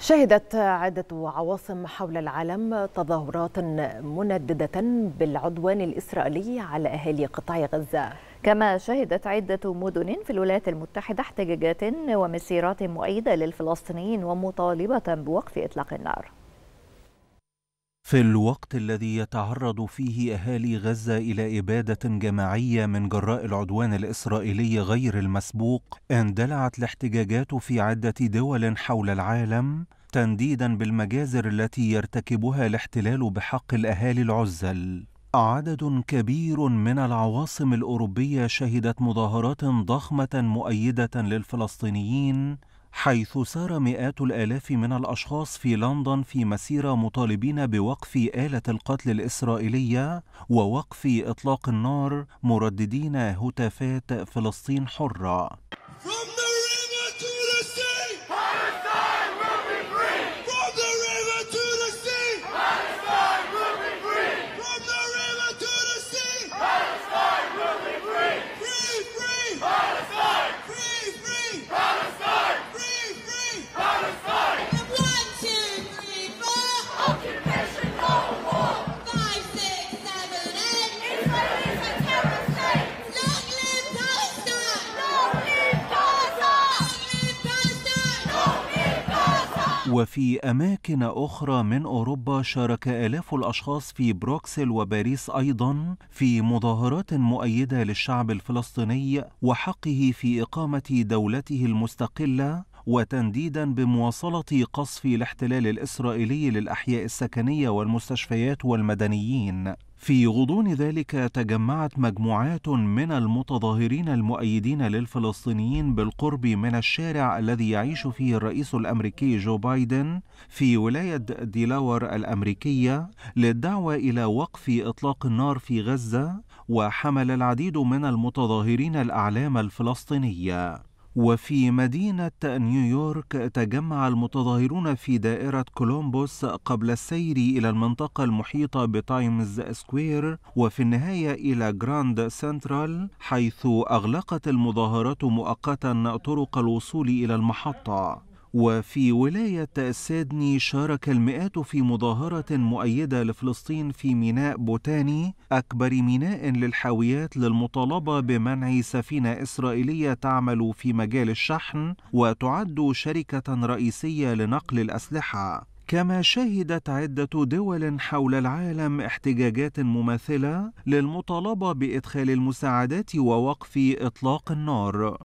شهدت عدة عواصم حول العالم تظاهرات منددة بالعدوان الإسرائيلي على أهالي قطاع غزة كما شهدت عدة مدن في الولايات المتحدة احتجاجات ومسيرات مؤيدة للفلسطينيين ومطالبة بوقف إطلاق النار في الوقت الذي يتعرض فيه اهالي غزه الى اباده جماعيه من جراء العدوان الاسرائيلي غير المسبوق اندلعت الاحتجاجات في عده دول حول العالم تنديدا بالمجازر التي يرتكبها الاحتلال بحق الاهالي العزل عدد كبير من العواصم الاوروبيه شهدت مظاهرات ضخمه مؤيده للفلسطينيين حيث سار مئات الالاف من الاشخاص في لندن في مسيره مطالبين بوقف اله القتل الاسرائيليه ووقف اطلاق النار مرددين هتافات فلسطين حره وفي أماكن أخرى من أوروبا شارك آلاف الأشخاص في بروكسل وباريس أيضا في مظاهرات مؤيدة للشعب الفلسطيني وحقه في إقامة دولته المستقلة وتنديدا بمواصلة قصف الاحتلال الإسرائيلي للأحياء السكنية والمستشفيات والمدنيين في غضون ذلك تجمعت مجموعات من المتظاهرين المؤيدين للفلسطينيين بالقرب من الشارع الذي يعيش فيه الرئيس الامريكي جو بايدن في ولايه ديلاور الامريكيه للدعوه الى وقف اطلاق النار في غزه وحمل العديد من المتظاهرين الاعلام الفلسطينيه وفي مدينة نيويورك تجمع المتظاهرون في دائرة كولومبوس قبل السير إلى المنطقة المحيطة بتايمز سكوير وفي النهاية إلى جراند سنترال حيث أغلقت المظاهرات مؤقتا طرق الوصول إلى المحطة وفي ولاية سيدني شارك المئات في مظاهرة مؤيدة لفلسطين في ميناء بوتاني أكبر ميناء للحاويات للمطالبة بمنع سفينة إسرائيلية تعمل في مجال الشحن وتعد شركة رئيسية لنقل الأسلحة كما شهدت عدة دول حول العالم احتجاجات مماثلة للمطالبة بإدخال المساعدات ووقف إطلاق النار